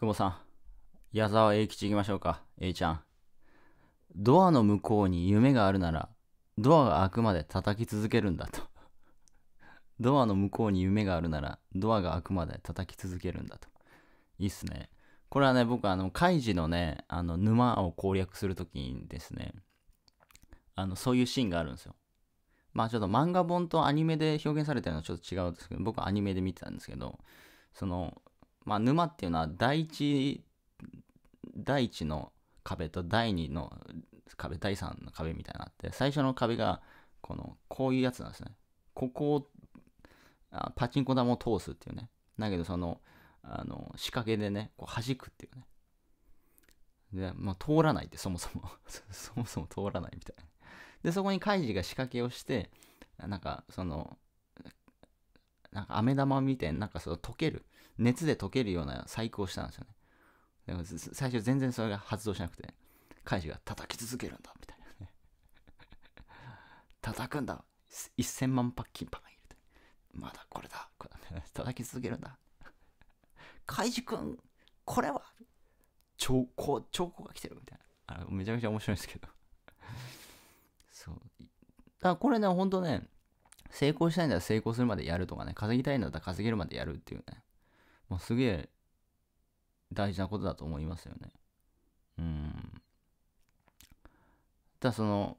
久保さん、矢沢永吉行きましょうか、A ちゃん。ドアの向こうに夢があるなら、ドアが開くまで叩き続けるんだと。ドアの向こうに夢があるなら、ドアが開くまで叩き続けるんだと。いいっすね。これはね、僕、あの、カイジのね、あの、沼を攻略するときにですね、あの、そういうシーンがあるんですよ。まあちょっと漫画本とアニメで表現されてるのはちょっと違うんですけど、僕はアニメで見てたんですけど、その、まあ、沼っていうのは第一第一の壁と第二の壁第三の壁みたいなあって最初の壁がこのこういうやつなんですねここをあパチンコ玉を通すっていうねだけどそのあの仕掛けでねこう弾くっていうねで、まあ、通らないってそもそも そもそも通らないみたいなでそこにカイジが仕掛けをしてなんかそのなんか飴玉みたいな、なんかその溶ける、熱で溶けるような細工をしたんですよね。でも最初全然それが発動しなくて、カイジが叩き続けるんだ、みたいなね。叩くんだ !1000 万パッキンパン入れて。まだこれだ叩き続けるんだカイジくん、これは超高、超高が来てるみたいな。あめちゃくちゃ面白いんですけどそう。だこれね、ほんとね、成功したいなら成功するまでやるとかね、稼ぎたいんだったら稼げるまでやるっていうね、もうすげえ大事なことだと思いますよね。うん。ただその、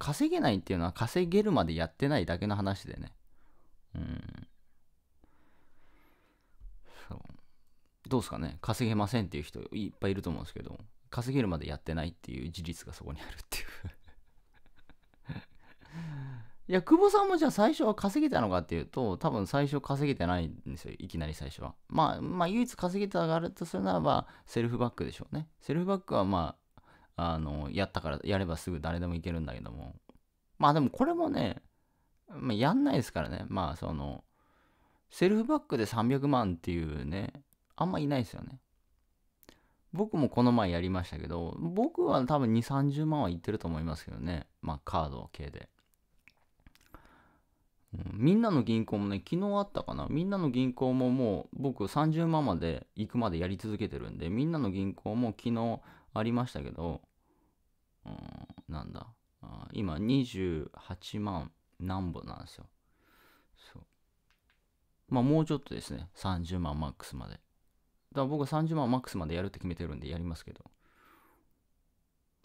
稼げないっていうのは稼げるまでやってないだけの話でね。うん。そう。どうですかね、稼げませんっていう人いっぱいいると思うんですけど、稼げるまでやってないっていう事実がそこにあるっていういや、久保さんもじゃあ最初は稼げたのかっていうと、多分最初稼げてないんですよ、いきなり最初は。まあ、まあ、唯一稼げたがあるとするならば、セルフバックでしょうね。セルフバックはまあ、あの、やったから、やればすぐ誰でもいけるんだけども。まあでもこれもね、まあ、やんないですからね。まあ、その、セルフバックで300万っていうね、あんまいないですよね。僕もこの前やりましたけど、僕は多分2、30万はいってると思いますけどね。まあ、カード系で。みんなの銀行もね、昨日あったかな。みんなの銀行ももう僕30万まで行くまでやり続けてるんで、みんなの銀行も昨日ありましたけど、うん、なんだ。今28万何本なんですよ。そう。まあもうちょっとですね。30万マックスまで。だから僕は30万マックスまでやるって決めてるんでやりますけど。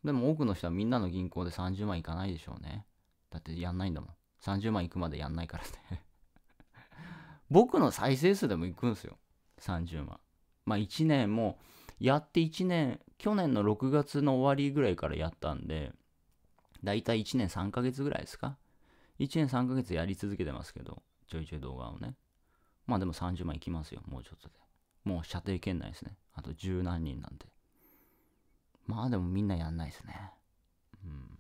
でも多くの人はみんなの銀行で30万いかないでしょうね。だってやんないんだもん。30万いくまでやんないからね 僕の再生数でもいくんですよ。30万。まあ1年も、やって1年、去年の6月の終わりぐらいからやったんで、だいたい1年3ヶ月ぐらいですか ?1 年3ヶ月やり続けてますけど、ちょいちょい動画をね。まあでも30万いきますよ、もうちょっとで。もう射程圏内ですね。あと十何人なんて。まあでもみんなやんないですね。うん。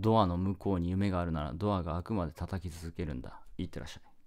ドアの向こうに夢があるならドアが開くまで叩き続けるんだ。いってらっしゃい。